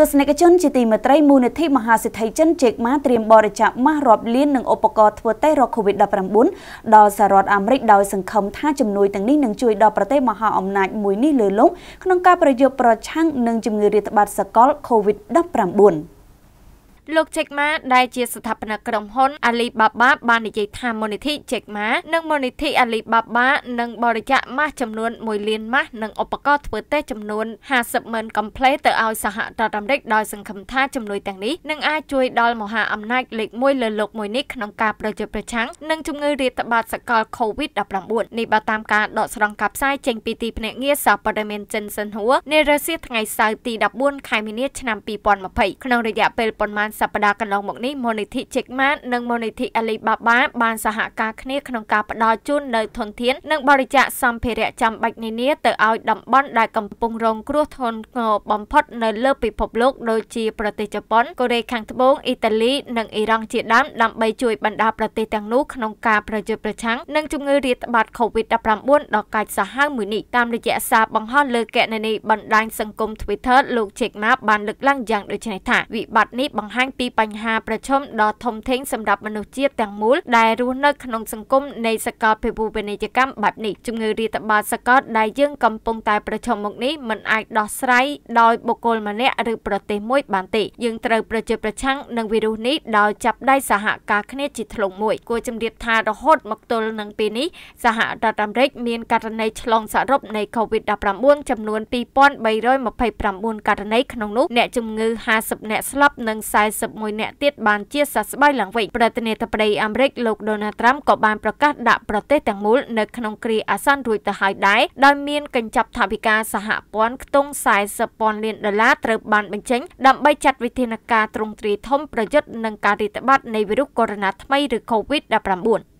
ទស្សនិកជនជាទីមេត្រីមូលនិធិមហាសិទ្ធិចិនជេកម៉ាត្រៀមបរិច្ចាគម៉ាស់រាប់លាននិងឧបករណ៍ធ្វើតេស្តរក COVID-19 ដល់សហរដ្ឋអាមេរិកដោយសង្ឃឹមថាជំនួយទាំងនេះនឹងជួយដល់ប្រទេសមហាអំណាចមួយនេះលើលោកក្នុងការប្រយុទ្ធប្រឆាំងនឹងជំងឺរាតត្បាតសកល COVID-19 លោកចេកម៉ាដែលជាស្ថាបនិកក្រុមហ៊ុន Alibaba បាននិយាយថាមូលនិធិចេកម៉ានិងមូលនិធិ Alibaba នឹងបរិច្ចាគម៉ាស់ចំនួន1លានម៉ាស់និងឧបករណ៍ធ្វើតេស្តចំនួន50ម៉ឺនកំ pl ទៅឲ្យសហរដ្ឋអាមេរិកដោយសង្ឃឹមថាចំនួនទាំងនេះនឹងអាចជួយដល់មហាអំណាចលេខ1លើលោកមួយនេះក្នុងការប្រជាប្រឆាំងនឹងជំងឺរាតត្បាត សកល COVID-19 នេះបើតាមការដកស្រង់ការផ្សាយចេញពីទីភ្នាក់ងារសារព័ត៌មានចិនសិនហួរនារសៀលថ្ងៃសៅរ៍ទី14ខែមីនាឆ្នាំ2020ក្នុងរយៈពេលប្រមាណសប្តាហ៍កន្លងមកនេះមូលនិធិ Checkmate និងមូលនិធិ Alibaba បានសហការគ្នាក្នុងការផ្តល់ជូននៅធនធាននិងបរិច្ចាគសម្ភារៈចាំបាច់នានាទៅឲ្យតំបន់ដែលកំពុងរងគ្រោះធ្ងន់ធ្ងរបំផុត នៅលើពិភពលោកដូចជាប្រទេសជប៉ុនកូរ៉េខាងត្បូងអ៊ីតាលី និងអ៊ីរ៉ង់ជាដើមដើម្បីជួយបណ្ដាប្រទេសទាំងនោះក្នុងការប្រយុទ្ធប្រឆាំងនឹងជំងឺរាតត្បាត COVID-19 ដ៏កាចសាហាវមួយនេះតាមរយៈសារបង្ហោះលើគណនីបណ្ដាញសង្គម Twitter លោក Checkmate បានលើកឡើងយ៉ាងដូចនេះថាវិបត្តិនេះបង្ហាញញពីបញ្ហាប្រឈមដ៏ធំធេងសម្រាប់មនុស្សជាតិទាំងមូលដែលរស់នៅក្នុងសង្គមនៃសកលភាវូបនីយកម្មបែបនេះជំងឺរាតត្បាតសកលដែលយើងកំពុងតែប្រឈមមុខនេះមិនអាចដោះស្រាយដោយបុគ្គលម្នាក់ឬប្រទេសមួយ បានទេយើងត្រូវប្រជាប្រឆាំងនឹងវីរុសនេះដោយចាប់ដៃសហការគ្នាជាធ្លុងមួយគួរជំរាបថារហូត មកទល់នឹងពេលនេះសហរដ្ឋអាមេរិកមានករណីឆ្លង សរុបនៃ COVID-19 ចំនួន2329ករណីក្នុងនោះអ្នកជំងឺ50អ្នកស្លាប់និង41នាក់ទៀតបានជាសះស្បើយឡើងវិញប្រធានាធិបតីអាមេរិកលោក Donald Trump ក៏បានប្រកាសដាក់ប្រទេសទាំងមូលនៅក្នុងគ្រាអាសន្នរួចទៅហើយដែរដោយមានកញ្ចប់ថវិកាសហព័ន្ធខ្ទង់40,000លានដុល្លារត្រូវបាន បញ្ចេញដើម្បីចាត់វិធានការទ្រង់ទ្រាយធំប្រយុទ្ធនឹងការរាតត្បាតនៃវីរុសកូវីដ -19 ថ្មីឬ COVID-19